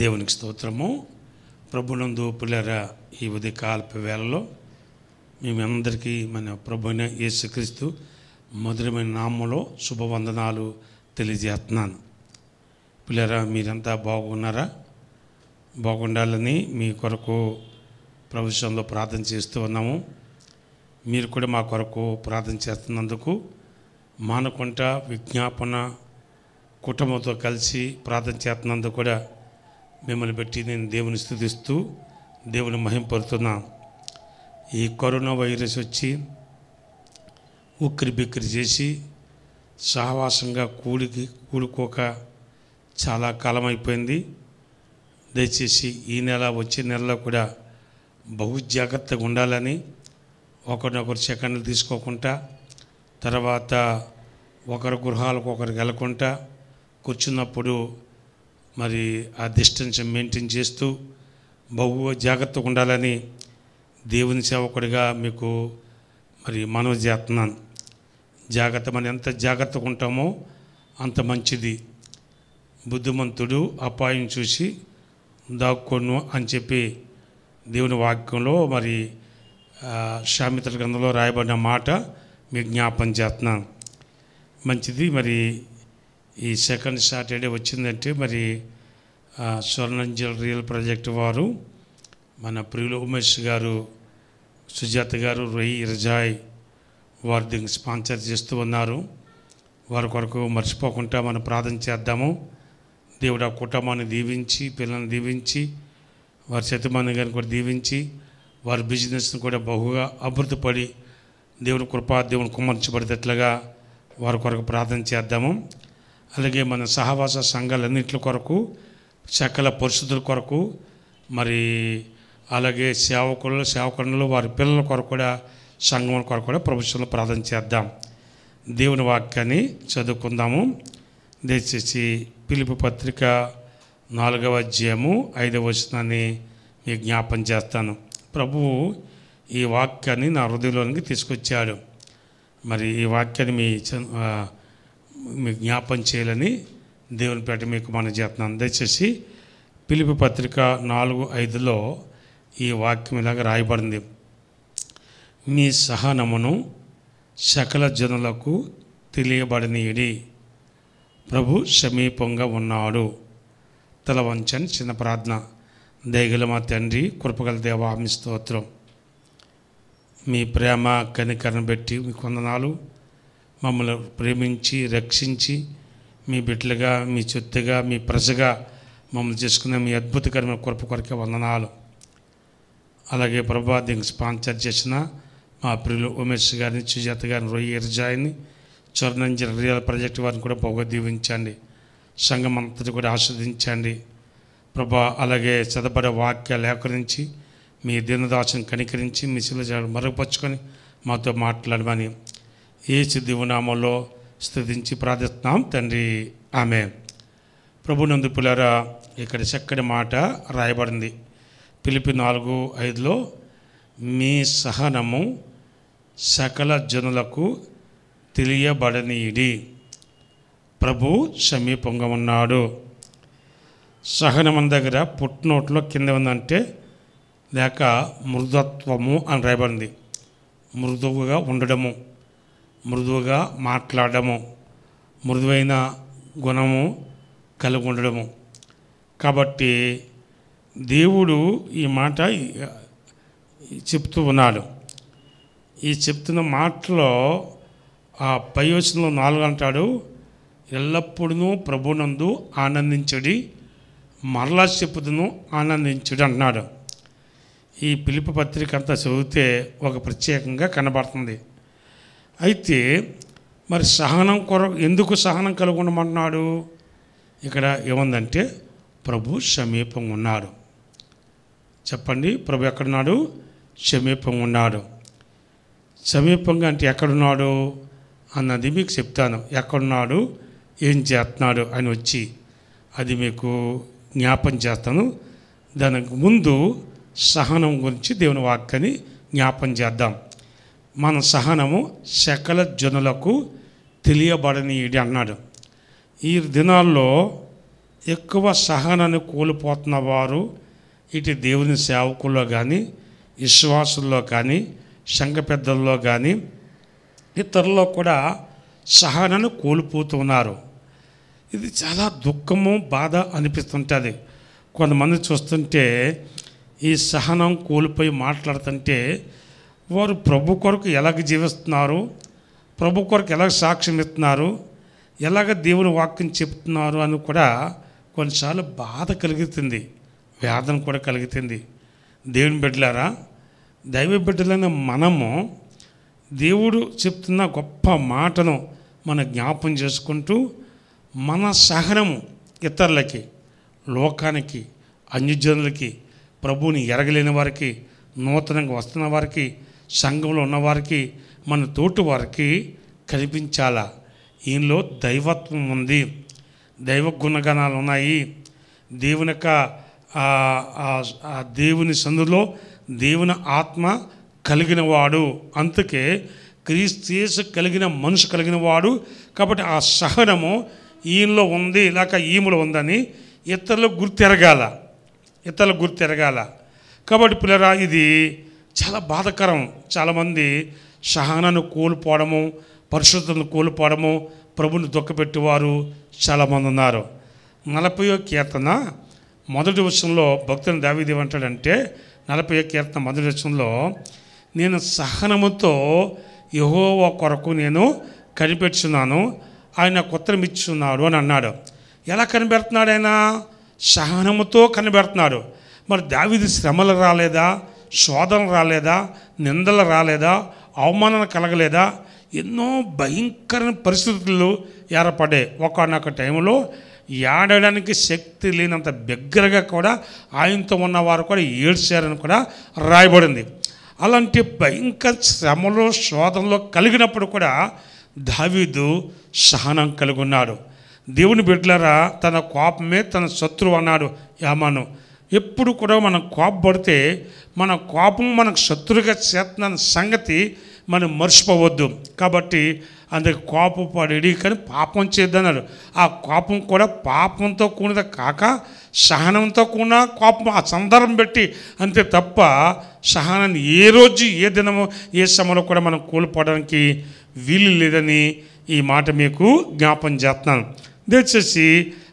దేవునికి స్తోత్రము ప్రభునందు పులరా ఈ ఉదయ కాల్ప వేళలో మేమందరికీ మన ప్రభుని యేసుక్రీస్తు మధురమైన నామంలో శుభవందనాలు తెలియజేస్తున్నాను పిల్లరా మీరంతా బాగున్నారా బాగుండాలని మీ కొరకు ప్రభుత్వంలో ప్రార్థన చేస్తూ ఉన్నాము మీరు కూడా మా కొరకు ప్రార్థన చేస్తున్నందుకు మానకుంట విజ్ఞాపన కుటుంబంతో కలిసి ప్రార్థన చేస్తున్నందుకు కూడా మిమ్మల్ని బట్టి నేను దేవుని స్థుతిస్తూ దేవుని మహింపడుతున్నా ఈ కరోనా వైరస్ వచ్చి ఉక్కిరి బిక్కిరి చేసి సహవాసంగా కూలికి కూలుకోక చాలా కాలం అయిపోయింది దయచేసి ఈ నెల వచ్చే నెలలో కూడా బహు జాగ్రత్తగా ఉండాలని ఒకరినొకరు సెకండ్లు తీసుకోకుండా తర్వాత ఒకరి గృహాలకు ఒకరికి వెళ్ళకుండా కూర్చున్నప్పుడు మరి ఆ డిస్టెన్స్ మెయింటైన్ చేస్తూ బహు జాగ్రత్తగా ఉండాలని దేవుని సేవకుడిగా మీకు మరి మనవి చేస్తున్నాను జాగ్రత్త మనం ఎంత జాగ్రత్తగా ఉంటామో అంత మంచిది బుద్ధిమంతుడు అపాయం చూసి దాక్కును అని చెప్పి దేవుని వాక్యంలో మరి సామిత్ర గ్రంథంలో రాయబడిన మాట మీకు జ్ఞాపం చేస్తున్నాను మంచిది మరి ఈ సెకండ్ సాటర్డే వచ్చిందంటే మరి స్వర్ణంజల్ రియల్ ప్రాజెక్ట్ వారు మన ప్రియులు ఉమేష్ గారు సుజాత గారు రొయ్యి ఇరజాయ్ వారు దీనికి స్పాన్సర్ చేస్తూ ఉన్నారు వారి కొరకు మర్చిపోకుండా మనం ప్రార్థన చేద్దాము దేవుడు ఆ కుటుంబాన్ని దీవించి పిల్లల్ని దీవించి వారి శతమానం గారిని కూడా దీవించి వారి బిజినెస్ని కూడా బహుగా అభివృద్ధిపడి దేవుని కృపా దేవుని కుమర్చబడేటట్లుగా వారి కొరకు ప్రార్థన చేద్దాము అలాగే మన సహవాస సంఘాలన్నింటి కొరకు సకల పరిస్థితుల కొరకు మరి అలాగే సేవకులు సేవకులు వారి పిల్లల కొరకు కూడా సంఘం కొరకు కూడా ప్రభుత్వంలో ప్రార్థన చేద్దాం దేవుని వాక్యాన్ని చదువుకుందాము దయచేసి పిలుపు పత్రిక నాలుగవ అధ్యాయము ఐదవ వచనాన్ని మీ జ్ఞాపం చేస్తాను ప్రభువు ఈ వాక్యాన్ని నా హృదయంలోనికి తీసుకొచ్చాడు మరి ఈ వాక్యాన్ని మీ మీకు జ్ఞాపం చేయాలని దేవుని పేట మీకు మనం చేస్తున్నాను దయచేసి పిలిపి పత్రిక నాలుగు ఐదులో ఈ వాక్యం ఇలాగ రాయబడింది మీ సహనమును సకల జనులకు తెలియబడినీడి ప్రభు సమీపంగా ఉన్నాడు తల వంచని చిన్న ప్రార్థన దేగల మా తండ్రి కృపగల దేవామి స్తోత్రం మీ ప్రేమ కనికరణ పెట్టి మీకు వందనాలు మమ్మల్ని ప్రేమించి రక్షించి మీ బిడ్డలుగా మీ చెత్తగా మీ ప్రజగా మమ్మల్ని చేసుకున్న మీ అద్భుతకరమైన కొరపు కొరకే వందనాలు అలాగే ప్రభా దీనికి స్పాన్సర్ చేసిన మా ప్రియులు ఉమేష్ గారిని సుజాత గారిని రొయ్యి ఇర్జాయిని చొరనంజి రియల్ ప్రాజెక్ట్ వారిని కూడా బహుగా దీవించండి సంఘం అంతటి కూడా ఆస్వాదించండి ప్రభా అలాగే చదపడే వాక్య లేఖరించి మీ దీనదాసం కనికరించి మీ శిలజాలను మరుగుపరుచుకొని మాతో మాట్లాడమని ఏసు దివునామంలో స్థుతించి ప్రార్థిస్తున్నాం తండ్రి ఆమె ప్రభునందు పిల్లరా ఇక్కడ చక్కటి మాట రాయబడింది పిలిపి నాలుగు ఐదులో మీ సహనము సకల జనులకు తెలియబడనీడి ప్రభు సమీపంగా ఉన్నాడు సహనం దగ్గర పుట్టినోట్లో కింద ఉందంటే లేక మృదత్వము అని రాయబడింది మృదువుగా ఉండడము మృదువుగా మాట్లాడము మృదువైన గుణము కలిగి ఉండడము కాబట్టి దేవుడు ఈ మాట చెప్తూ ఉన్నాడు ఈ చెప్తున్న మాటలో ఆ పై వచనంలో నాలుగు అంటాడు ఎల్లప్పుడూ ప్రభునందు ఆనందించుడి మరలా చెప్పుదును ఆనందించుడు అంటున్నాడు ఈ పిలుపు పత్రిక అంతా చదివితే ఒక ప్రత్యేకంగా కనబడుతుంది అయితే మరి సహనం కొర ఎందుకు సహనం కలుగొనమన్నాడు ఇక్కడ ఏముందంటే ప్రభు సమీపం ఉన్నాడు చెప్పండి ప్రభు ఎక్కడున్నాడు సమీపం ఉన్నాడు సమీపంగా అంటే ఎక్కడున్నాడు అన్నది మీకు చెప్తాను ఎక్కడున్నాడు ఏం చేస్తున్నాడు అని వచ్చి అది మీకు జ్ఞాపం చేస్తాను దానికి ముందు సహనం గురించి దేవుని వాక్యని జ్ఞాపం చేద్దాం మన సహనము సకల జనులకు తెలియబడని అన్నాడు ఈ దినాల్లో ఎక్కువ సహనాన్ని కోల్పోతున్న వారు ఇటు దేవుని సేవకుల్లో కానీ విశ్వాసుల్లో కానీ శంఖ పెద్దల్లో కానీ ఇతరుల్లో కూడా సహనాన్ని కోల్పోతున్నారు ఇది చాలా దుఃఖము బాధ అనిపిస్తుంటుంది కొంతమంది చూస్తుంటే ఈ సహనం కోల్పోయి మాట్లాడుతుంటే వారు ప్రభు కొరకు ఎలాగ జీవిస్తున్నారు ప్రభు కొరకు ఎలాగ సాక్ష్యం ఇస్తున్నారు ఎలాగ దేవుని వాక్యం చెప్తున్నారు అని కూడా కొన్నిసార్లు బాధ కలుగుతుంది వేదన కూడా కలుగుతుంది దేవుని బిడ్డలారా దైవ బిడ్డలైన మనము దేవుడు చెప్తున్న గొప్ప మాటను మన జ్ఞాపం చేసుకుంటూ మన సహనము ఇతరులకి లోకానికి అన్యజనులకి ప్రభువుని ఎరగలేని వారికి నూతనంగా వస్తున్న వారికి సంఘంలో ఉన్నవారికి మన తోటి వారికి కనిపించాలా ఈయనలో దైవత్వం ఉంది దైవ గుణగణాలు ఉన్నాయి దేవుని యొక్క దేవుని సందులో దేవుని ఆత్మ కలిగిన వాడు అందుకే క్రీస్తు కలిగిన మనసు కలిగిన వాడు కాబట్టి ఆ సహనము ఈయనలో ఉంది లేక ఈములో ఉందని ఇతరులకు గుర్తెరగాల ఇతరులకు గుర్తెరగాల కాబట్టి పిల్లరా ఇది చాలా బాధకరం చాలామంది సహనాన్ని కోల్పోవడము పరిశుద్ధతను కోల్పోవడము ప్రభుని దుఃఖపెట్టేవారు చాలామంది ఉన్నారు నలభయో కీర్తన మొదటి వచనంలో భక్తుని దావీది అంటాడంటే నలభయో కీర్తన మొదటి వచనంలో నేను సహనముతో యహో కొరకు నేను కనిపెట్టున్నాను ఆయన ఉత్తరం ఇచ్చున్నాడు అని అన్నాడు ఎలా కనిపెడుతున్నాడు ఆయన సహనముతో కనిపెడుతున్నాడు మరి దావిది శ్రమలు రాలేదా శోధన రాలేదా నిందలు రాలేదా అవమానం కలగలేదా ఎన్నో భయంకర పరిస్థితులు ఏర్పడే ఒకనొక టైంలో ఏడడానికి శక్తి లేనంత బిగ్గరగా కూడా ఆయనతో ఉన్నవారు కూడా ఏడ్చారని కూడా రాయబడింది అలాంటి భయంకర శ్రమలో శోధనలో కలిగినప్పుడు కూడా దావీదు సహనం కలిగి ఉన్నాడు దేవుని బిడ్డలరా తన కోపమే తన శత్రువు అన్నాడు యామాను ఎప్పుడు కూడా మనం కోపడితే మన కోపం మనకు శత్రుగా చేస్తున్న సంగతి మనం మర్చిపోవద్దు కాబట్టి అందుకు కోపం పడేది కానీ పాపం చేద్దన్నారు ఆ కోపం కూడా పాపంతో కూడినది కాక సహనంతో కూడిన కోపం ఆ సందర్భం పెట్టి అంతే తప్ప సహనాన్ని ఏ రోజు ఏ దినమో ఏ సమయంలో కూడా మనం కోల్పోవడానికి వీలు లేదని ఈ మాట మీకు జ్ఞాపం చేస్తున్నాను దయచేసి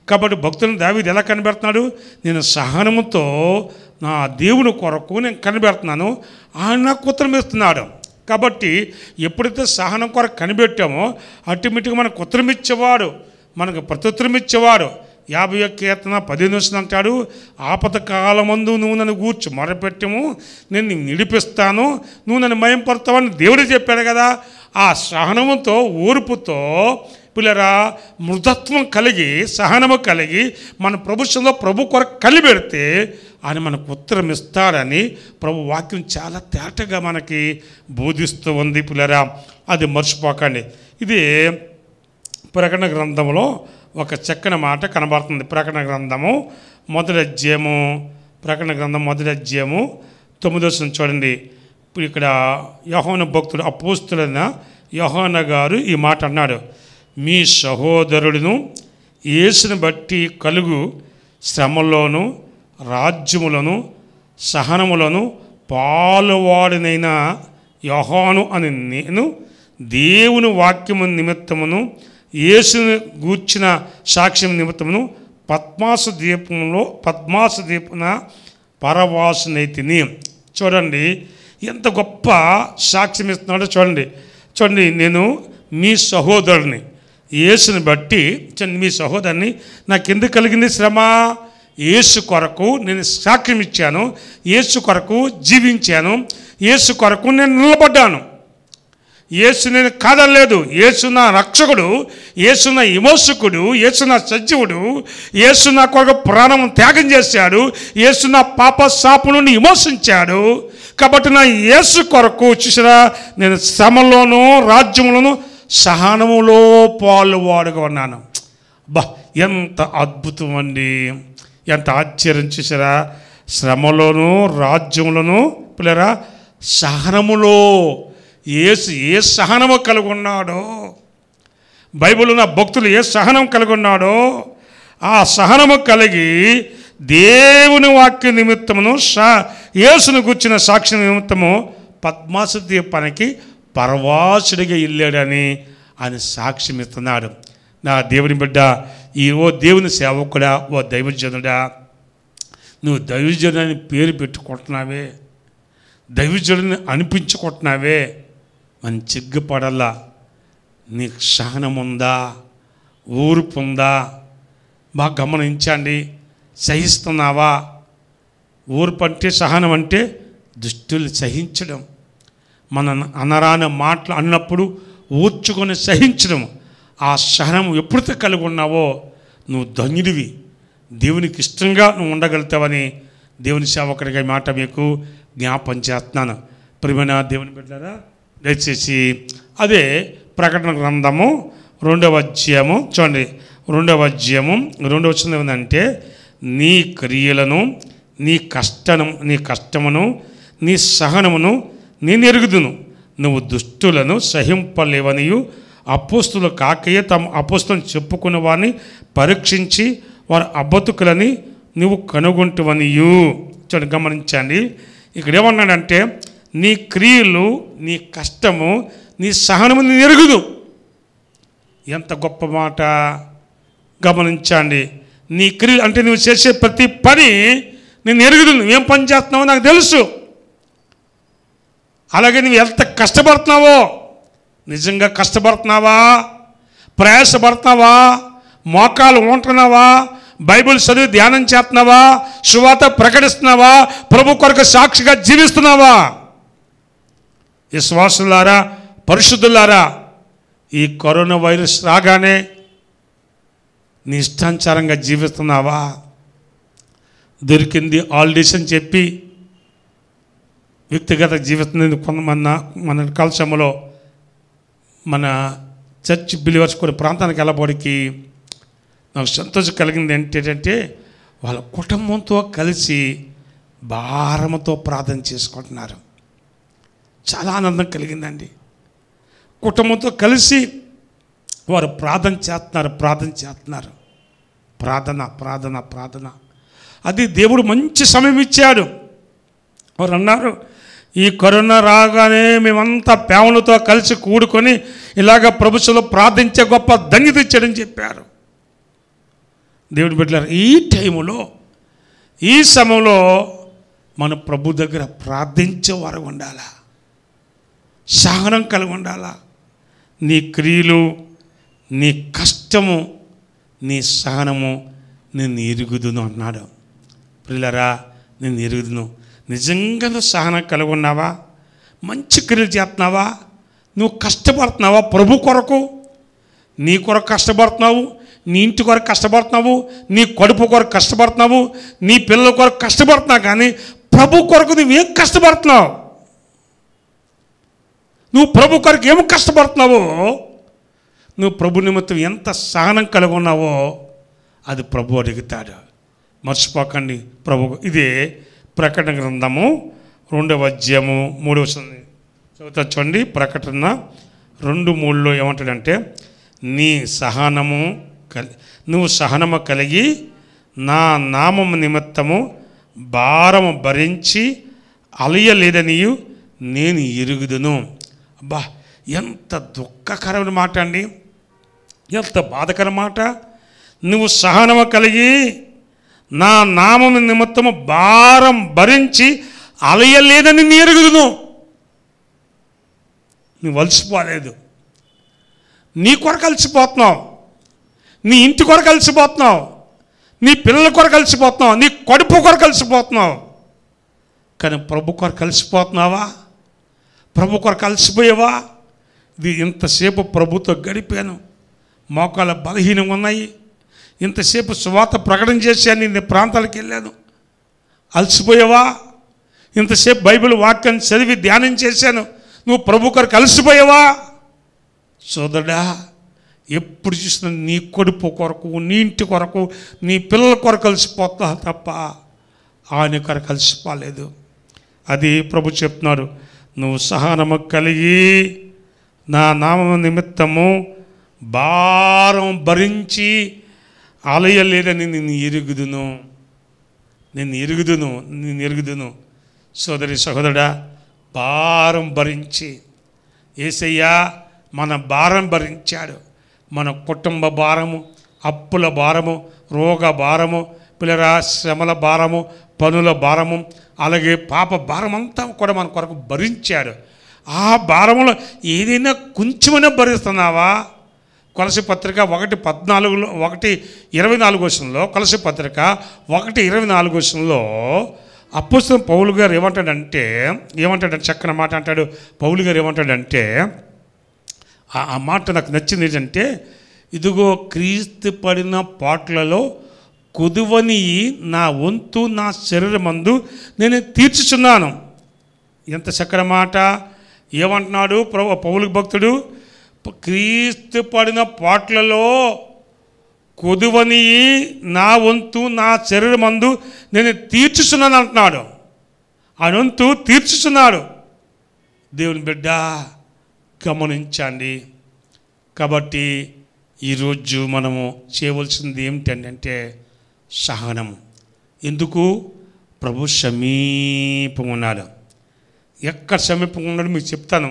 కాబట్టి భక్తులను దావీది ఎలా కనిపెడుతున్నాడు నేను సహనంతో నా దేవుని కొరకు నేను కనిపెడుతున్నాను ఆయన నాకు కుత్రం ఇస్తున్నాడు కాబట్టి ఎప్పుడైతే సహనం కొరకు కనిపెట్టామో ఆటోమేటిక్గా మనకు ఉత్తరం ఇచ్చేవాడు మనకు ప్రత్యుత్తరం ఇచ్చేవాడు యాభై ఒక్క ఏతన పదిహేను వచ్చిన అంటాడు ఆపద కాలమందు నువ్వు నన్ను కూర్చు మొరపెట్టము నేను నిడిపిస్తాను నువ్వు నన్ను మయం మయంపరుతావని దేవుడు చెప్పాడు కదా ఆ సహనముతో ఓర్పుతో పిల్లరా మృదత్వం కలిగి సహనము కలిగి మన ప్రభుత్వంలో ప్రభు కొరకు కలిపెడితే అని మనకు ఉత్తరం ఇస్తాడని ప్రభు వాక్యం చాలా తేటగా మనకి బోధిస్తూ ఉంది పిల్లరా అది మర్చిపోకండి ఇది ప్రకటన గ్రంథంలో ఒక చక్కని మాట కనబడుతుంది ప్రకటన గ్రంథము మొదటి అధ్యాయము ప్రకటన గ్రంథం మొదటి అధ్యాయము తొమ్మిదో చూడండి ఇక్కడ యహోన భక్తుడు అపోస్తులైన యహోన గారు ఈ మాట అన్నాడు మీ సహోదరుడును యేసుని బట్టి కలుగు శ్రమలోను రాజ్యములను సహనములను పాలువాడినైన యహాను అని నేను దేవుని వాక్యము నిమిత్తమును యేసుని గూర్చిన సాక్ష్యం నిమిత్తమును పద్మాస దీపంలో పద్మాస దీపన పరవాసునైతిని చూడండి ఎంత గొప్ప సాక్ష్యం ఇస్తున్నాడో చూడండి చూడండి నేను మీ సహోదరుని యేసుని బట్టి మీ సహోదరిని నాకు ఎందుకు కలిగింది శ్రమ యేసు కొరకు నేను సాక్ష్యం ఇచ్చాను యేసు కొరకు జీవించాను యేసు కొరకు నేను నిలబడ్డాను యేసు నేను కాదలేదు యేసు నా రక్షకుడు యేసు నా విమోచకుడు యేసు నా సజీవుడు యేసు నా కొరకు ప్రాణం త్యాగం చేశాడు యేసు నా పాప సాపును నుండి కాబట్టి నా యేసు కొరకు చూసినా నేను శ్రమలోనూ రాజ్యంలోనూ సహనములో పాలు ఉన్నాను బా ఎంత అద్భుతం అండి ఎంత ఆశ్చర్యం చేశారా శ్రమలోను రాజ్యంలోను పిల్లరా సహనములో ఏ ఏ సహనము కలిగి ఉన్నాడో ఉన్న భక్తులు ఏ సహనం కలిగి ఉన్నాడో ఆ సహనము కలిగి దేవుని వాక్య నిమిత్తమును సా యేసును గుర్చిన సాక్షి నిమిత్తము పద్మాసు పనికి పరవాసుడిగా వెళ్ళాడని ఆయన సాక్ష్యం ఇస్తున్నాడు నా దేవుని బిడ్డ ఈ ఓ దేవుని సేవకుడా ఓ దైవజనుడా నువ్వు అని పేరు పెట్టుకుంటున్నావే దైవజనుని అనిపించుకుంటున్నావే మన చిగ్గుపడల్లా నీకు సహనం ఉందా ఊరుపు ఉందా బాగా గమనించండి సహిస్తున్నావా ఊరుపు అంటే సహనం అంటే దుష్టులు సహించడం మన అనరాని మాటలు అన్నప్పుడు ఊర్చుకొని సహించడం ఆ సహనం ఎప్పుడైతే కలిగి ఉన్నావో నువ్వు ధన్యుడివి దేవునికి ఇష్టంగా నువ్వు ఉండగలుగుతావని దేవుని సేవకుడిగా మాట మీకు జ్ఞాపం చేస్తున్నాను ప్రిమణ దేవుని బిడ్డారా దయచేసి అదే ప్రకటన గ్రంథము రెండవ అధ్యయము చూడండి రెండవ అధ్యయము రెండవ వచ్చిన ఏంటంటే నీ క్రియలను నీ కష్టను నీ కష్టమును నీ సహనమును నేను ఎరుగుదును నువ్వు దుష్టులను సహింపలేవనియు అపోస్తుల కాకయే తమ అపోస్తులను చెప్పుకున్న వారిని పరీక్షించి వారి అబ్బతుకులని నువ్వు కనుగొంటువనియు చూడండి గమనించండి ఇక్కడ ఏమన్నాడంటే నీ క్రియలు నీ కష్టము నీ సహనము నేను ఎరుగుదు ఎంత గొప్ప మాట గమనించండి నీ క్రియలు అంటే నువ్వు చేసే ప్రతి పని నేను ఎరుగుదు నువ్వేం పని చేస్తున్నావో నాకు తెలుసు అలాగే నువ్వు ఎంత కష్టపడుతున్నావో నిజంగా కష్టపడుతున్నావా ప్రయాసపడుతున్నావా మోకాలు ఉంటున్నావా బైబిల్ చదివి ధ్యానం చేస్తున్నావా శువాత ప్రకటిస్తున్నావా ప్రభు కొరకు సాక్షిగా జీవిస్తున్నావా విశ్వాసులారా పరిశుద్ధులారా ఈ కరోనా వైరస్ రాగానే నీ ఇష్టాంచారంగా జీవిస్తున్నావా దొరికింది ఆల్డేషన్ చెప్పి వ్యక్తిగత జీవితం కొంతమంది మన కాలుష్యములో మన చర్చ్ బిలివర్స్ కొన్ని ప్రాంతానికి వెళ్ళబడికి నాకు సంతోషం కలిగింది ఏంటంటే వాళ్ళ కుటుంబంతో కలిసి భారమతో ప్రార్థన చేసుకుంటున్నారు చాలా ఆనందం కలిగిందండి కుటుంబంతో కలిసి వారు ప్రార్థన చేస్తున్నారు ప్రార్థన చేస్తున్నారు ప్రార్థన ప్రార్థన ప్రార్థన అది దేవుడు మంచి సమయం ఇచ్చాడు వారు అన్నారు ఈ కరోనా రాగానే మేమంతా పేమలతో కలిసి కూడుకొని ఇలాగ ప్రభుత్వం ప్రార్థించే గొప్ప దంగి తెచ్చాడని చెప్పారు దేవుడు పెట్టారు ఈ టైంలో ఈ సమయంలో మన ప్రభు దగ్గర ప్రార్థించే వారు ఉండాలా సహనం కలిగి ఉండాలా నీ క్రియలు నీ కష్టము నీ సహనము నేను ఎరుగుదును అన్నాడు పిల్లరా నేను ఎరుగుదును నిజంగా నువ్వు సహనం కలిగి ఉన్నావా మంచి క్రియలు చేస్తున్నావా నువ్వు కష్టపడుతున్నావా ప్రభు కొరకు నీ కొరకు కష్టపడుతున్నావు నీ ఇంటి కొరకు కష్టపడుతున్నావు నీ కడుపు కొరకు కష్టపడుతున్నావు నీ పిల్లల కొరకు కష్టపడుతున్నావు కానీ ప్రభు కొరకు నువ్వేం కష్టపడుతున్నావు నువ్వు ప్రభు కొరకు ఏమి కష్టపడుతున్నావు నువ్వు ప్రభు నిమిత్తం ఎంత సహనం కలిగి ఉన్నావో అది ప్రభు అడుగుతాడు మర్చిపోకండి ప్రభు ఇదే ప్రకటన గ్రంథము రెండవ అధ్యాయము మూడవ చదువుతా చూడండి ప్రకటన రెండు మూడులో ఏమంటాడంటే నీ సహనము కలి నువ్వు సహనము కలిగి నా నామము నిమిత్తము భారము భరించి అలయలేదనియు నేను ఎరుగుదును అబ్బా ఎంత దుఃఖకరమైన మాట అండి ఎంత బాధకర మాట నువ్వు సహనము కలిగి నా నామం నిమిత్తము భారం భరించి అలయలేదని నీ ఎరుగుదును నువ్వు అలసిపోలేదు నీ కొరకు అలసిపోతున్నావు నీ ఇంటి కొరకు అలసిపోతున్నావు నీ పిల్లల కొర కలిసిపోతున్నావు నీ కడుపు కొర కలిసిపోతున్నావు కానీ ప్రభు కొర కలిసిపోతున్నావా ప్రభు కొర కలిసిపోయావా ఇది ఇంతసేపు ప్రభుతో గడిపాను మోకాల బలహీనంగా ఉన్నాయి ఇంతసేపు సువాత ప్రకటన చేశాను నీ ప్రాంతాలకు వెళ్ళాను అలసిపోయావా ఇంతసేపు బైబిల్ వాక్యాన్ని చదివి ధ్యానం చేశాను నువ్వు ప్రభు కొరకు అలసిపోయావా సోదరుడా ఎప్పుడు చూసిన నీ కొడుపు కొరకు నీ ఇంటి కొరకు నీ పిల్లల కొరకు కలిసిపోతా తప్ప ఆయన కొరకు కలిసిపోలేదు అది ప్రభు చెప్తున్నారు నువ్వు సహనము కలిగి నా నామ నిమిత్తము భారం భరించి ఆలయం లేదని నేను ఎరుగుదును నేను ఎరుగుదును నేను ఎరుగుదును సోదరి సహోదరుడా భారం భరించి ఏసయ్యా మన భారం భరించాడు మన కుటుంబ భారము అప్పుల భారము రోగ భారము పిల్లరా శ్రమల భారము పనుల భారము అలాగే పాప భారం అంతా కూడా మన కొరకు భరించాడు ఆ భారములో ఏదైనా కొంచెమైనా భరిస్తున్నావా కొలసి పత్రిక ఒకటి పద్నాలుగులో ఒకటి ఇరవై నాలుగు వచనంలో కొలసి పత్రిక ఒకటి ఇరవై నాలుగు వచనంలో అప్పుస్తం పౌలు గారు ఏమంటాడంటే ఏమంటాడు చక్కని మాట అంటాడు పౌలు గారు ఏమంటాడంటే ఆ మాట నాకు నచ్చింది ఏంటంటే ఇదిగో క్రీస్తు పడిన పాటలలో కొదువని నా వంతు నా శరీరమందు నేను తీర్చుచున్నాను ఎంత చక్కని మాట ఏమంటున్నాడు ప్రభు పౌలు భక్తుడు క్రీస్తు పడిన పాటలలో కొదువని నా వంతు నా శరీరమందు నేను తీర్చుచున్నాను అంటున్నాడు అనంతు తీర్చుచున్నాడు దేవుని బిడ్డ గమనించండి కాబట్టి ఈరోజు మనము చేయవలసింది ఏమిటంటే సహనం ఎందుకు ప్రభు సమీపం ఉన్నాడు ఎక్కడ సమీపంగా ఉన్నాడో మీకు చెప్తాను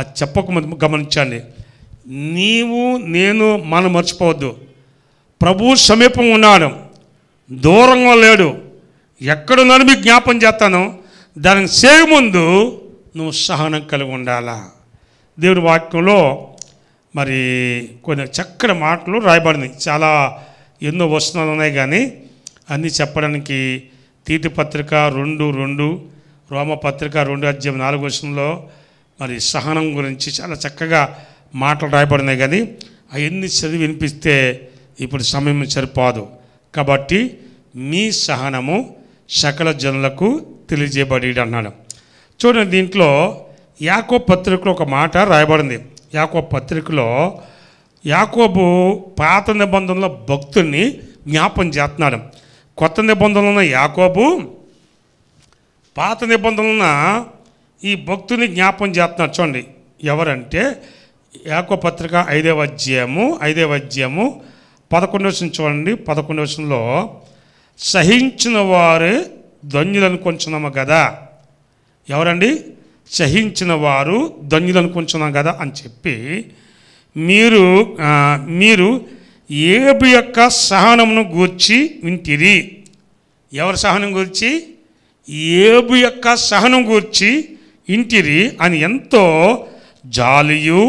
అది చెప్పకముందు గమనించండి నీవు నేను మనం మర్చిపోవద్దు ప్రభు సమీపం ఉన్నాడు దూరంగా లేడు ఎక్కడున్నాను మీకు జ్ఞాపం చేస్తాను దానికి సేవ ముందు నువ్వు సహనం కలిగి ఉండాలా దేవుడి వాక్యంలో మరి కొన్ని చక్కని మాటలు రాయబడినాయి చాలా ఎన్నో వస్తువులు ఉన్నాయి కానీ అన్నీ చెప్పడానికి తీటి పత్రిక రెండు రెండు పత్రిక రెండు అధ్యాయం నాలుగు వచనంలో మరి సహనం గురించి చాలా చక్కగా మాటలు రాయబడినాయి కానీ అవన్నీ చదివి వినిపిస్తే ఇప్పుడు సమయం సరిపోదు కాబట్టి మీ సహనము సకల జనులకు తెలియజేయబడి అన్నాడు చూడండి దీంట్లో యాకో పత్రికలో ఒక మాట రాయబడింది యాకో పత్రికలో యాకోబు పాత నిబంధనలో భక్తుల్ని జ్ఞాపం చేస్తున్నాడు కొత్త నిబంధనలు ఉన్న యాకోబు పాత నిబంధనలున్న ఈ భక్తుని జ్ఞాపం చేస్తున్నాడు చూడండి ఎవరంటే యాకో పత్రిక ఐదే వజ్యము ఐదే వజ్యము పదకొండు వచ్చిన చూడండి పదకొండు వచ్చినలో సహించిన వారు ధన్యులనుకుంటున్నాము కదా ఎవరండి సహించిన వారు ధన్యులనుకుంటున్నాం కదా అని చెప్పి మీరు మీరు ఏబు యొక్క సహనమును గూర్చి వింటిరి ఎవరి సహనం గురించి ఏబు యొక్క సహనం గూర్చి ఇంటిరి అని ఎంతో జాలియు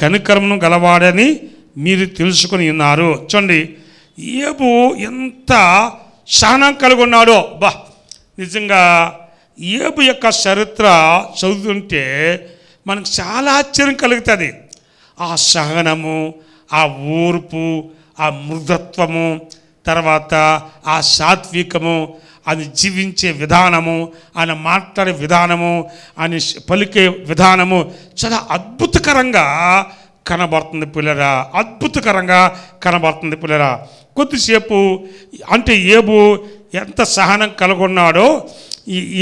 కనికరమును గలవాడని మీరు తెలుసుకుని ఉన్నారు చూడండి ఏబు ఎంత సహనం కలిగి ఉన్నాడో బా నిజంగా ఏబు యొక్క చరిత్ర చదువుతుంటే మనకు చాలా ఆశ్చర్యం కలుగుతుంది ఆ సహనము ఆ ఊర్పు ఆ మృదత్వము తర్వాత ఆ సాత్వికము అది జీవించే విధానము ఆయన మాట్లాడే విధానము ఆయన పలికే విధానము చాలా అద్భుతకరంగా కనబడుతుంది పిల్లరా అద్భుతకరంగా కనబడుతుంది పిల్లరా కొద్దిసేపు అంటే ఏబు ఎంత సహనం కలుగున్నాడో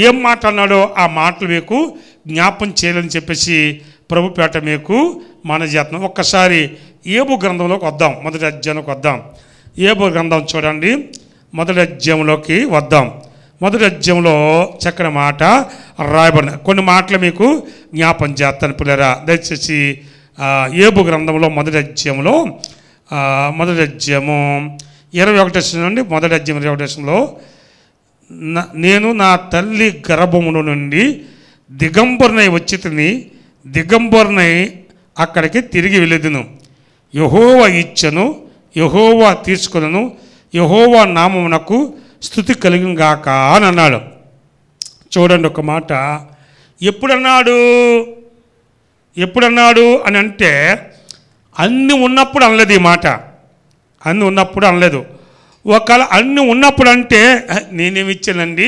ఏం మాట అన్నాడో ఆ మాటలు మీకు జ్ఞాపం చేయాలని చెప్పేసి ప్రభుపేట మీకు మన చేతనం ఒక్కసారి ఏబు గ్రంథంలోకి వద్దాం మొదటి అధ్యయనకు వద్దాం ఏబు గ్రంథం చూడండి మొదటి అధ్యయంలోకి వద్దాం మొదటి అధ్యయంలో చక్కని మాట రాయబడిన కొన్ని మాటలు మీకు జ్ఞాపం చేస్తాను పిల్లరా దయచేసి ఏబు గ్రంథంలో మొదటి అధ్యయంలో మొదటి అధ్యయము ఇరవై ఒకటి నుండి మొదటి అధ్యయం ఇరవై ఒకటేశంలో నేను నా తల్లి గర్భమును నుండి దిగంబరునై వచ్చి తిని దిగంబరునై అక్కడికి తిరిగి వెళ్ళేదును యహోవ ఇచ్చను యహోవ తీసుకునను యహోవా నామమునకు స్థుతి కలిగింగాక అని అన్నాడు చూడండి ఒక మాట ఎప్పుడన్నాడు ఎప్పుడన్నాడు అని అంటే అన్ని ఉన్నప్పుడు అనలేదు ఈ మాట అన్ని ఉన్నప్పుడు అనలేదు ఒకవేళ అన్ని ఉన్నప్పుడు అంటే నేనేమి ఇచ్చానండి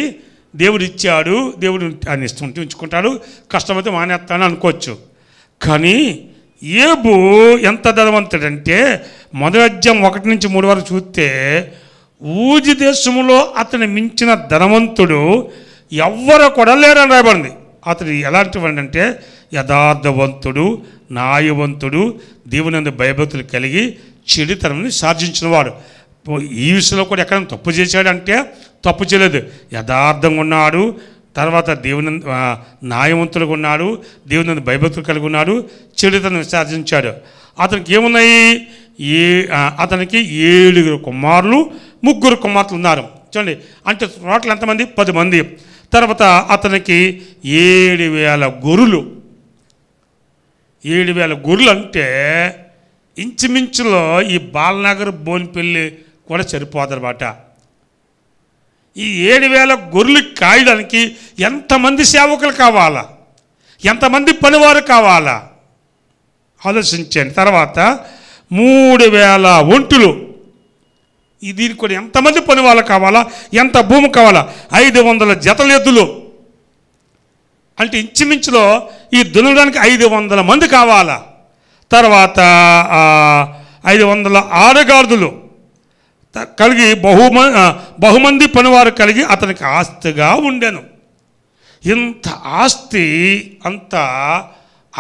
దేవుడు ఇచ్చాడు దేవుడు అని ఇస్తుంటే ఉంచుకుంటాడు కష్టమైతే మానేస్తాను అనుకోవచ్చు కానీ ఏబు ఎంత ధనవంతుడంటే మొదటి అధ్యాయం ఒకటి నుంచి మూడు వరకు చూస్తే ఊజి దేశంలో అతను మించిన ధనవంతుడు ఎవ్వరు కూడా లేరని రాయబడింది అతడు వాడి అంటే యథార్థవంతుడు న్యాయవంతుడు దేవునందు భయభక్తులు కలిగి చెడుతనని సాధించినవాడు ఈ విషయంలో కూడా ఎక్కడైనా తప్పు చేశాడంటే తప్పు చేయలేదు యథార్థంగా ఉన్నాడు తర్వాత దేవుని న్యాయవంతులుగా ఉన్నాడు దేవుని భయభక్తులు కలిగి ఉన్నాడు చరిత్రను విసార్జించాడు అతనికి ఏమున్నాయి ఏ అతనికి ఏడుగురు కుమారులు ముగ్గురు కుమార్తెలు ఉన్నారు చూడండి అంటే రోట్లు ఎంతమంది పది మంది తర్వాత అతనికి ఏడు వేల గురులు ఏడు వేల గురులు అంటే ఇంచుమించులో ఈ బాలనగర్ బోన్పల్లి కూడా సరిపోదన్నమాట ఈ ఏడు వేల గొర్రెలు కాయడానికి ఎంతమంది సేవకులు కావాలా ఎంతమంది పనివారు కావాలా ఆలోచించండి తర్వాత మూడు వేల ఒంటులు దీనికి కూడా ఎంతమంది పనివాళ్ళు కావాలా ఎంత భూమి కావాలా ఐదు వందల జతల ఎద్దులు అంటే ఇంచుమించులో ఈ దున్నడానికి ఐదు వందల మంది కావాలా తర్వాత ఐదు వందల ఆడగార్దులు కలిగి బహుమ బహుమంది పనివారు కలిగి అతనికి ఆస్తిగా ఉండెను ఇంత ఆస్తి అంత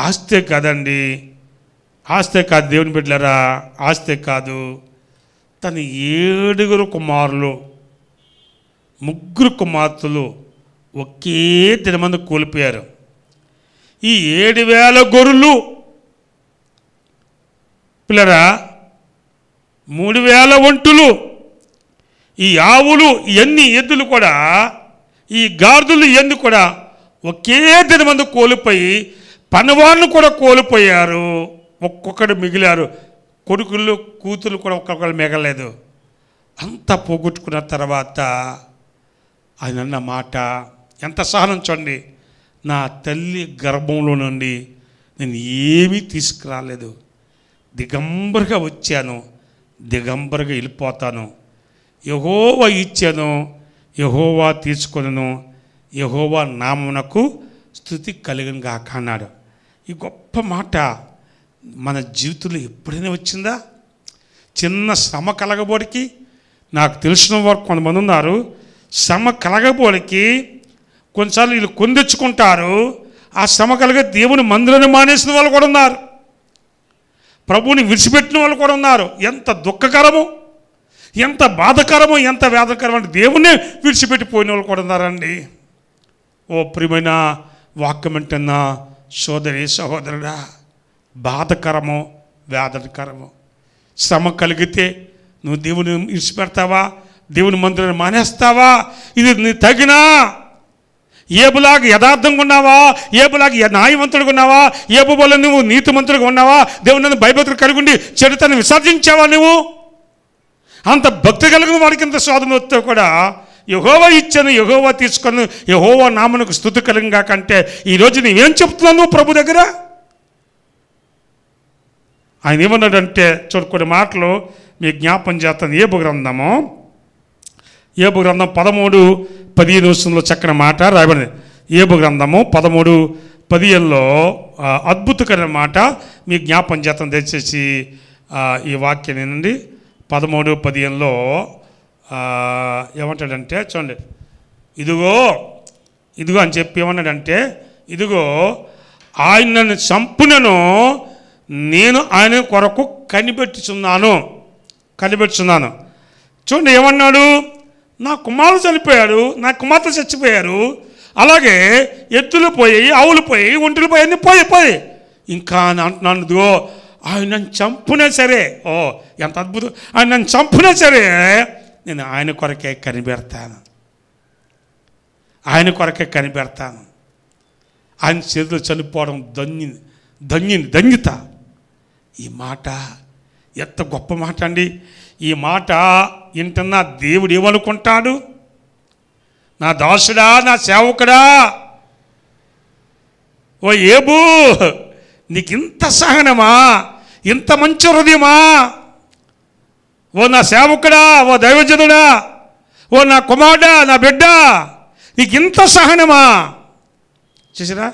ఆస్తే కాదండి ఆస్తే కాదు దేవుని బిడ్డలరా ఆస్తే కాదు తన ఏడుగురు కుమారులు ముగ్గురు కుమార్తెలు ఒకే తినమంది కోల్పోయారు ఈ ఏడు వేల గొర్రెలు పిల్లరా మూడు వేల ఒంటులు ఈ ఆవులు ఇవన్నీ ఎద్దులు కూడా ఈ గార్దులు ఇవన్నీ కూడా ఒకే మంది కోల్పోయి పనివాళ్ళు కూడా కోల్పోయారు ఒక్కొక్కడు మిగిలారు కొడుకులు కూతురు కూడా ఒక్కొక్కరు మిగలేదు అంతా పోగొట్టుకున్న తర్వాత ఆయన అన్న మాట ఎంత సహనం చూడండి నా తల్లి గర్భంలో నుండి నేను ఏమీ తీసుకురాలేదు దిగంబరిగా వచ్చాను దిగంబరిగా వెళ్ళిపోతాను యహోవా ఇచ్చాను యహోవా తీసుకొనను యహోవా నామనకు స్థుతి కలిగిన గాక అన్నాడు ఈ గొప్ప మాట మన జీవితంలో ఎప్పుడైనా వచ్చిందా చిన్న శ్రమ కలగబోడికి నాకు తెలిసిన వారు కొంతమంది ఉన్నారు శ్రమ కలగబోడికి కొన్నిసార్లు వీళ్ళు కొందెచ్చుకుంటారు ఆ శ్రమ కలిగే దేవుని మందులను మానేసిన వాళ్ళు కూడా ఉన్నారు ప్రభువుని విడిచిపెట్టిన వాళ్ళు కూడా ఉన్నారు ఎంత దుఃఖకరము ఎంత బాధకరము ఎంత వేదకరం అంటే దేవుణ్ణి విడిచిపెట్టిపోయిన వాళ్ళు కూడా ఉన్నారండి ఓ ప్రియమైన వాక్యం అంటున్న సోదరి సహోదరుడా బాధకరము వేదనకరము శ్రమ కలిగితే నువ్వు దేవుని విడిచిపెడతావా దేవుని మందిరాన్ని మానేస్తావా ఇది నీ తగినా ఏబులాగ యథార్థంగా ఉన్నావా ఏబులాగ న్యాయవంతుడుగా ఉన్నావా ఏబు బోల నువ్వు నీతిమంతుడుగా ఉన్నావా దేవుని భయభక్తులు కలిగి ఉండి చరిత్రను విసర్జించావా నువ్వు అంత భక్తి కలిగిన వాడికి ఇంత వస్తే కూడా యహోవ ఇచ్చాను యహోవ తీసుకొని యహోవ నామనకు స్థుతి కలిగిగా కంటే ఈరోజు నీవేం చెప్తున్నావు నువ్వు ప్రభు దగ్గర ఆయన ఏమన్నాడంటే చూడు కొన్ని మాటలు మీ జ్ఞాపం చేస్తాను ఏబు గ్రంథము ఏబు గ్రంథం పదమూడు పదిహేను వస్తుందో చక్కని మాట రాయబడింది ఏబు గ్రంథము పదమూడు పదిహేనులో అద్భుతకరమైన మాట మీ జ్ఞాపం చేతం తెచ్చేసి ఈ వాక్యాన్ని పదమూడు పదిహేనులో ఏమంటాడంటే చూడండి ఇదిగో ఇదిగో అని చెప్పి ఏమన్నాడంటే ఇదిగో ఆయన నన్ను చంపునను నేను ఆయన కొరకు కనిపెట్టుచున్నాను కనిపెట్టుచున్నాను చూడండి ఏమన్నాడు నా కుమారుడు చనిపోయాడు నా కుమార్తె చచ్చిపోయారు అలాగే ఎత్తులు పోయి ఆవులు పోయి ఒంటులు పోయి అన్నీ పోయి పోయి ఇంకా అంటున్నాను దిగో ఆయన చంపునే సరే ఓ ఎంత అద్భుతం ఆయన నన్ను చంపునే సరే నేను ఆయన కొరకే కనిపెడతాను ఆయన కొరకే కనిపెడతాను ఆయన చేతులు చనిపోవడం ధన్య ధన్య దంగిత ఈ మాట ఎంత గొప్ప మాట అండి ఈ మాట ఇంటన్నా దేవుడు ఏమనుకుంటాడు నా దాసుడా నా సేవకుడా ఓ ఏబూ నీకింత సహనమా ఇంత మంచి హృదయమా ఓ నా సేవకుడా ఓ దైవజనుడా ఓ నా కుమారుడా నా బిడ్డ నీకు ఇంత సహనమా చూసిరా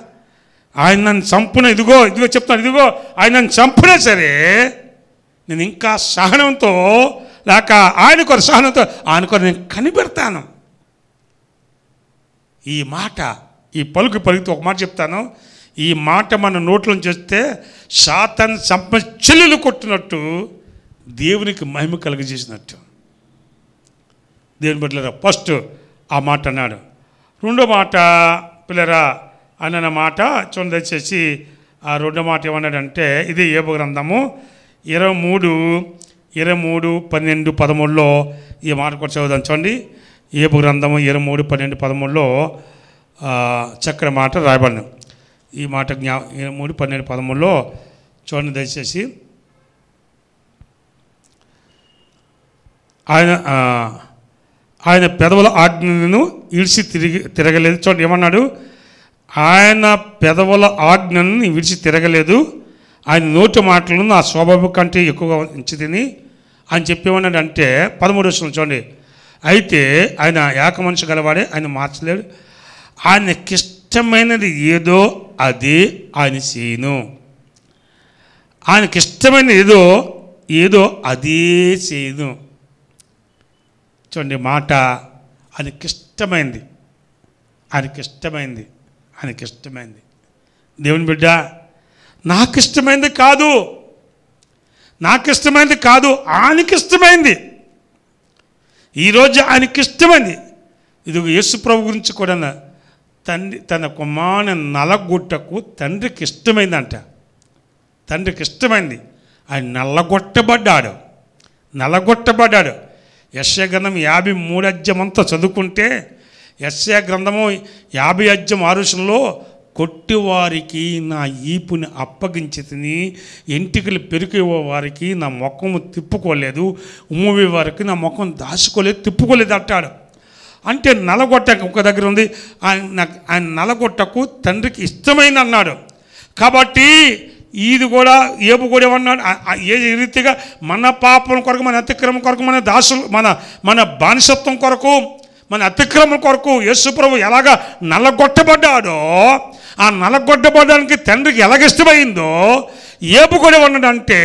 ఆయన నన్ను చంపున ఇదిగో ఇదిగో చెప్తాను ఇదిగో ఆయన నన్ను చంపునా సరే నేను ఇంకా సహనంతో లేక ఆయన కొర సహనంతో ఆయన కొర నేను కనిపెడతాను ఈ మాట ఈ పలుకు పలుకుతూ ఒక మాట చెప్తాను ఈ మాట మన చేస్తే శాతన్ సంప సంపచ్చలు కొట్టినట్టు దేవునికి మహిమ కలిగజేసినట్టు దేవుని బిడ్డలరా ఫస్ట్ ఆ మాట అన్నాడు రెండో మాట పిల్లరా అన్న మాట చూడండి దయచేసి ఆ రెండో మాట ఏమన్నాడంటే ఇది ఏబు గ్రంథము ఇరవై మూడు ఇరవై మూడు పన్నెండు పదమూడులో ఈ మాట కూడా చదువుదాం చూడండి ఏపు గ్రంథము ఇరవై మూడు పన్నెండు పదమూడులో చక్కని మాట రాయబడిన ఈ మాట జ్ఞా ఇరవై మూడు పన్నెండు పదమూడులో చూడండి దయచేసి ఆయన ఆయన పెదవుల ఆజ్ఞను ఇడిచి తిరిగి తిరగలేదు చూడండి ఏమన్నాడు ఆయన పెదవుల ఆజ్ఞను విడిచి తిరగలేదు ఆయన నోటి మాటలను నా స్వభావం కంటే ఎక్కువగా ఉంచి తిని ఆయన చెప్పేవాడు అంటే పదమూడు వచ్చిన చూడండి అయితే ఆయన ఏక మనిషి గలవాడే ఆయన మార్చలేడు ఆయనకిష్టమైనది ఏదో అది ఆయన సీను ఆయనకి ఇష్టమైన ఏదో ఏదో అదే చేయను చూడండి మాట ఆయనకి ఇష్టమైంది ఆయనకి ఇష్టమైంది ఆయనకి ఇష్టమైంది దేవుని బిడ్డ నాకు ఇష్టమైంది కాదు నాకు ఇష్టమైనది కాదు ఆయనకి ఇష్టమైంది ఈరోజు ఆయనకి ఇష్టమైంది ఇది యేసు ప్రభు గురించి కూడా తండ్రి తన కుమారుని నలగొట్టకు తండ్రికి ఇష్టమైందంట తండ్రికి ఇష్టమైంది ఆయన నల్లగొట్టబడ్డాడు నల్లగొట్టబడ్డాడు గ్రంథం యాభై మూడు అంతా చదువుకుంటే యశ్యా గ్రంథము యాభై అధ్యం ఆరుషంలో కొట్టివారికి నా ఈపుని తిని ఎంటికలు పెరిగే వారికి నా ముఖము తిప్పుకోలేదు ఉమ్మవి వారికి నా ముఖం దాచుకోలేదు తిప్పుకోలేదు అంటాడు అంటే నలగొట్టకు ఒక దగ్గర ఉంది ఆయన ఆయన నలగొట్టకు తండ్రికి ఇష్టమైన అన్నాడు కాబట్టి ఇది కూడా ఏపు కూడా ఏమన్నాడు ఏ రీతిగా మన పాపం కొరకు మన అతిక్రమం కొరకు మన దాసులు మన మన బానిసత్వం కొరకు మన అతిక్రమం కొరకు యశుప్రభు ఎలాగ నల్లగొట్టబడ్డాడో ఆ నల్లగొట్టబడ్డానికి తండ్రికి ఇష్టమైందో ఏపు కూడా ఉన్నాడంటే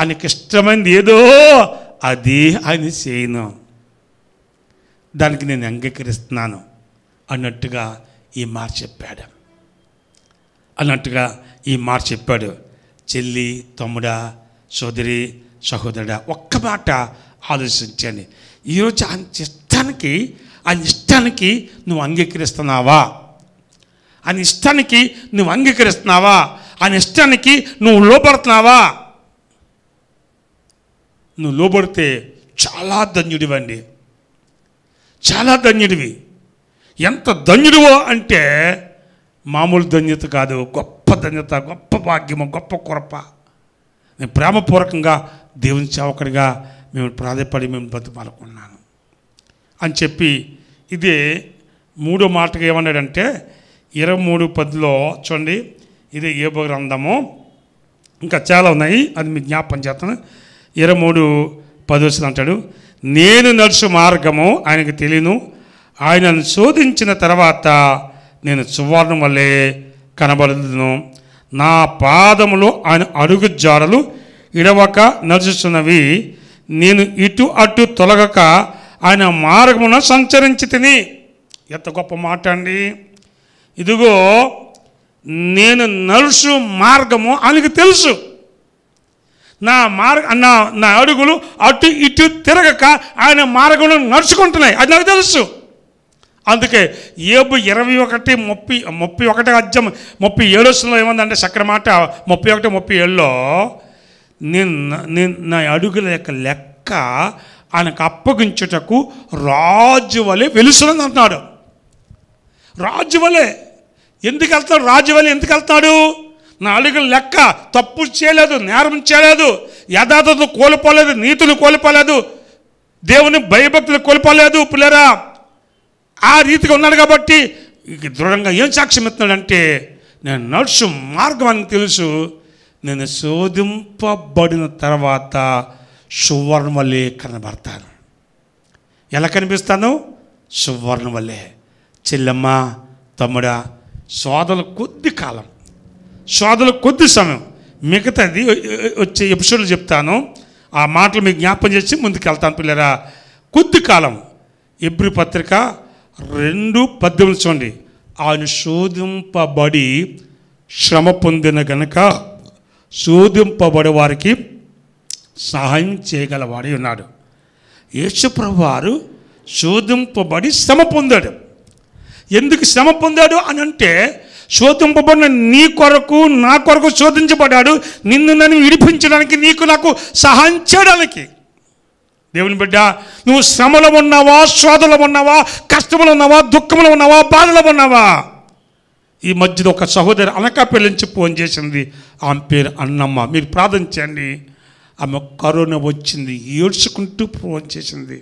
ఆయనకి ఇష్టమైంది ఏదో అది ఆయన చేయను దానికి నేను అంగీకరిస్తున్నాను అన్నట్టుగా ఈ మాట చెప్పాడు అన్నట్టుగా ఈ మాట చెప్పాడు చెల్లి తమ్ముడా సోదరి సహోదరుడా ఒక్క మాట ఆలోచించండి ఈరోజు ఆయన చిత్తానికి ఆయన ఇష్టానికి నువ్వు అంగీకరిస్తున్నావా ఆ ఇష్టానికి నువ్వు అంగీకరిస్తున్నావా ఆయన ఇష్టానికి నువ్వు లోపడుతున్నావా నువ్వు లోబడితే చాలా ధన్యుడివండి చాలా ధన్యుడివి ఎంత ధన్యుడివో అంటే మామూలు ధన్యత కాదు గొప్ప ధన్యత గొప్ప భాగ్యము గొప్ప కొరప నేను ప్రేమపూర్వకంగా దేవుని సేవకుడిగా మేము ప్రాధపడి మేము బతుమాలకున్నాను అని చెప్పి ఇదే మూడో మాటగా ఏమన్నాడంటే ఇరవై మూడు పదిలో చూడండి ఇది ఏబో గ్రంథము ఇంకా చాలా ఉన్నాయి అది మీ జ్ఞాపం చేస్తాను ఇరవై మూడు పది వచ్చింది అంటాడు నేను నడుచు మార్గము ఆయనకు తెలియను ఆయనను శోధించిన తర్వాత నేను సువర్ణం వల్లే కనబడను నా పాదములు ఆయన అడుగు జారలు ఇడవక నడుచున్నవి నేను ఇటు అటు తొలగక ఆయన మార్గమున సంచరించి తిని ఎంత గొప్ప మాట అండి ఇదిగో నేను నలుసు మార్గము ఆయనకు తెలుసు నా మార్గ నా నా అడుగులు అటు ఇటు తిరగక ఆయన మార్గంలో నడుచుకుంటున్నాయి అది నాకు తెలుసు అందుకే ఏబు ఇరవై ఒకటి ముప్పై ముప్పై ఒకటి అజ్జం ముప్పై ఏడు వస్తుందో ఏమందంటే చక్కెర మాట ముప్పై ఒకటి ముప్పై ఏడులో నేను నేను నా అడుగుల యొక్క లెక్క ఆయనకు అప్పగించుటకు రాజు వలె వెలుసులని అంటున్నాడు రాజు వలె ఎందుకు వెళ్తాడు రాజు వలె ఎందుకు వెళ్తాడు నాలుగులు లెక్క తప్పు చేయలేదు నేరం చేయలేదు యథార్థత కోల్పోలేదు నీతులు కోల్పోలేదు దేవుని భయభక్తులు కోల్పోలేదు పిల్లరా ఆ రీతిగా ఉన్నాడు కాబట్టి దృఢంగా ఏం సాక్ష్యం ఇస్తున్నాడంటే నేను నడుచు మార్గం అని తెలుసు నేను శోధింపబడిన తర్వాత సువర్ణ వల్లే కనబడతాను ఎలా కనిపిస్తాను సువర్ణ వల్లే చెల్లెమ్మ తమ్ముడా సోదలు కొద్ది కాలం సోదలు కొద్ది సమయం మిగతాది వచ్చే ఎపిసోడ్లు చెప్తాను ఆ మాటలు మీకు జ్ఞాపం చేసి ముందుకు వెళ్తాను పిల్లరా కొద్ది కాలం ఎబ్రి పత్రిక రెండు పద్దెనిమిది చూడండి ఆయన శోధింపబడి శ్రమ పొందిన గనక శోధింపబడే వారికి సహాయం చేయగలవాడే ఉన్నాడు యేసుప్రభు వారు శోధింపబడి శ్రమ పొందాడు ఎందుకు శ్రమ పొందాడు అని అంటే శోధింపబడిన నీ కొరకు నా కొరకు శోధించబడ్డాడు నిన్ను నన్ను విడిపించడానికి నీకు నాకు సహాయం చేయడానికి దేవుని బిడ్డ నువ్వు శ్రమలో ఉన్నావా శోధలో ఉన్నావా కష్టములు ఉన్నావా దుఃఖములు ఉన్నావా బాధలో ఉన్నావా ఈ మధ్యలో ఒక సహోదరి అనకాపల్లి ఫోన్ చేసింది ఆమె పేరు అన్నమ్మ మీరు ప్రార్థన చేయండి ఆమె కరోనా వచ్చింది ఏడ్చుకుంటూ ఫోన్ చేసింది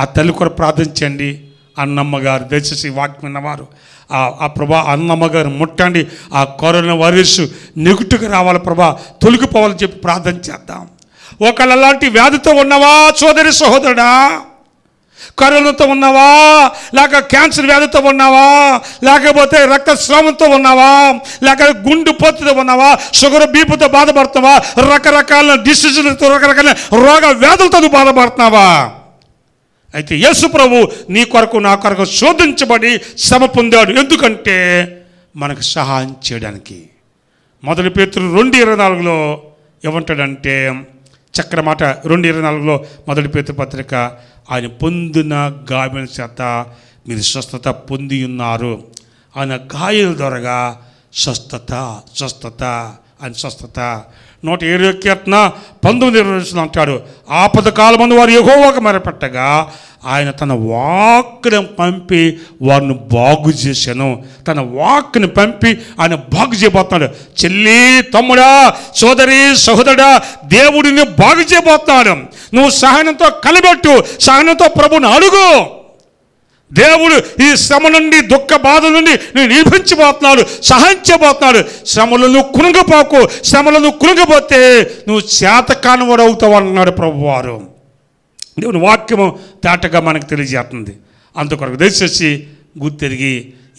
ఆ తల్లి కూడా ప్రార్థించండి అన్నమ్మగారు దయచేసి వాక్యం వారు ఆ ప్రభా అన్నమ్మగారు ముట్టండి ఆ కరోనా వైరస్ నెగిటివ్గా రావాలి ప్రభా తొలగిపోవాలని చెప్పి ప్రార్థన చేద్దాం ఒకళ్ళు అలాంటి వ్యాధితో ఉన్నవా సోదరి సహోదరుడా కరోనాతో ఉన్నావా లేక క్యాన్సర్ వ్యాధితో ఉన్నావా లేకపోతే రక్తస్రావంతో ఉన్నావా లేక గుండు పోతుతో ఉన్నావా షుగర్ బీపుతో బాధపడుతున్నావా రకరకాల డిసీజులతో రకరకాల రోగ వ్యాధులతో బాధపడుతున్నావా అయితే యేసు ప్రభు నీ కొరకు నా కొరకు శోధించబడి శ్రమ పొందాడు ఎందుకంటే మనకు సహాయం చేయడానికి మొదటి పేతులు రెండు ఇరవై నాలుగులో ఏమంటాడంటే చక్రమాట రెండు ఇరవై నాలుగులో మొదటి పేతు పత్రిక ఆయన పొందిన గాయం చేత మీరు స్వస్థత పొంది ఉన్నారు ఆయన గాయాల ద్వారా స్వస్థత స్వస్థత అని స్వస్థత నూట ఇరవై కీర్తన పంతొమ్మిది ఇరవై అంటాడు ఆపద కాలమందు వారు ఎగోవాక మరపెట్టగా ఆయన తన వాక్ని పంపి వారిని బాగు చేశాను తన వాక్ని పంపి ఆయన బాగు చేయబోతున్నాడు చెల్లి తమ్ముడా సోదరి సహోదరుడా దేవుడిని బాగు చేయబోతున్నాడు నువ్వు సహనంతో కలబెట్టు సహనంతో ప్రభుని అడుగు దేవుడు ఈ శ్రమ నుండి దుఃఖ బాధ నుండి నేను నిర్మించబోతున్నాడు సహించబోతున్నాడు శ్రమలను కునుగపోకు శ్రమలను కునుగపోతే నువ్వు చేతకాని వాడు అవుతావు అన్నాడు ప్రభువారు దేవుని వాక్యము తేటగా మనకు తెలియజేస్తుంది అందుకొరకు దయచేసి గుర్తిరిగి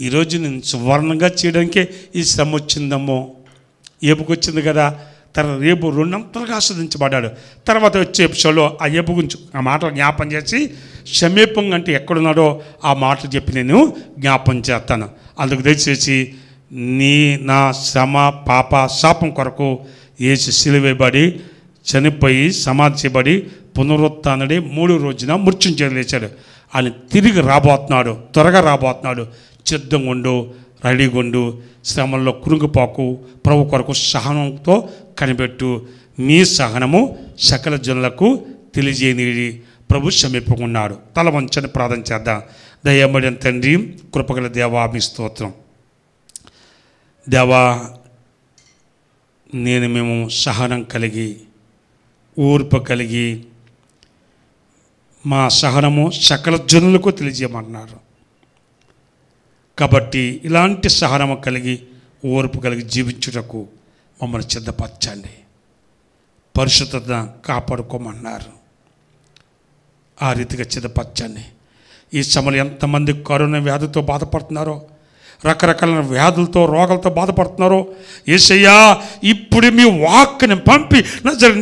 ఈరోజు నేను సువర్ణంగా చేయడానికే ఈ శ్రమ వచ్చిందమ్మో ఏపుకొచ్చింది కదా తర్వాత రేపు రెండంతలుగా ఆస్వాదించబడ్డాడు తర్వాత వచ్చే ఎపిసోడ్లో ఆ ఏపు గురించి ఆ మాటలు జ్ఞాపం చేసి సమీపంగా అంటే ఎక్కడున్నాడో ఆ మాటలు చెప్పి నేను జ్ఞాపం చేస్తాను అందుకు దయచేసి నీ నా శ్రమ పాప శాపం కొరకు ఏసి శిలువేయబడి చనిపోయి సమాధి చేయబడి పునరుత్డి మూడు రోజున మృత్యుం లేచాడు ఆయన తిరిగి రాబోతున్నాడు త్వరగా రాబోతున్నాడు సిద్ధంగా ఉండు రెడీ ఉండు శ్రమంలో కురుంగిపోకు ప్రభు కొరకు సహనంతో కనిపెట్టు నీ సహనము సకల జనులకు తెలియజేయని ప్రభు క్షమిప్పుకున్నాడు తల వంచని ప్రార్థన చేద్దాం దయ్యమడిన తండ్రి కృపగల దేవా మీ స్తోత్రం దేవా నేను మేము సహనం కలిగి ఊర్పు కలిగి మా సహనము సకల జనులకు తెలియజేయమన్నారు కాబట్టి ఇలాంటి సహనము కలిగి ఓర్పు కలిగి జీవించుటకు మమ్మల్ని సిద్ధపరచండి పరిశుద్ధత కాపాడుకోమన్నారు ఆ రీతిగా చిదపరచండి ఈ శ్రమలు ఎంతమంది కరోనా వ్యాధితో బాధపడుతున్నారో రకరకాల వ్యాధులతో రోగాలతో బాధపడుతున్నారో ఏసయ్యా ఇప్పుడు మీ వాక్ని పంపి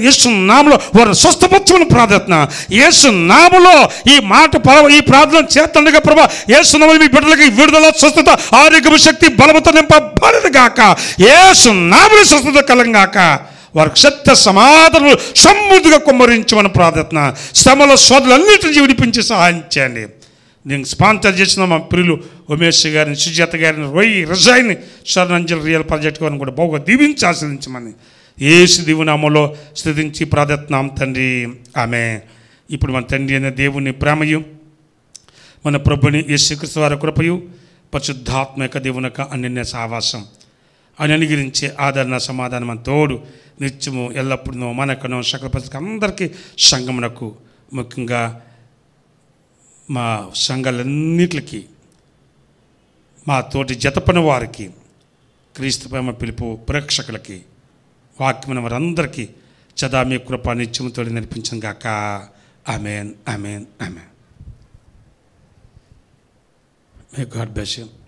యేసు నామలో వారిని స్వస్థపరచమని ప్రార్థన యేసు నామలో ఈ మాట పరవ ఈ ప్రార్థన చేస్తుండగా ప్రభా యేసు నామలు మీ బిడ్డలకి విడుదల స్వస్థత ఆరోగ్యము శక్తి బలమతో నింపబడదు గాక యేసు నామలు స్వస్థత కలంగాక వారికి సత్య సమాధానం సమృద్ధిగా కుమ్మరించమని ప్రార్థన శ్రమల శోధలన్నింటినీ విడిపించి సహాయం చేయండి నేను స్పాన్సర్ చేసిన మా ప్రియులు ఉమేష్ గారిని సుజాత గారిని రొయ్యి రజాయిని శరణంజలి రియల్ ప్రాజెక్ట్ గారిని కూడా బాగా దీవించి ఆశ్రయించమని ఏసు దేవునామలో స్థుతించి ప్రార్థనాం తండ్రి ఆమె ఇప్పుడు మన తండ్రి అనే దేవుని ప్రేమయు మన ప్రభుని యేసుక్రీస్తు వారి కృపయు పరిశుద్ధాత్మక దేవునక అన్యన్య సావాసం అని అనుగ్రహించే ఆదరణ సమాధానం తోడు నిత్యము ఎల్లప్పుడూ మనకను సకల ప్రజలకు అందరికీ సంఘమునకు ముఖ్యంగా మా సంఘాలన్నిటికి మా తోటి జతపని వారికి క్రీస్తు ప్రేమ పిలుపు ప్రేక్షకులకి వాక్యమైన వారందరికీ చదా మీ కృప నిత్యముతో నడిపించను గాక amen amen amen may God bless you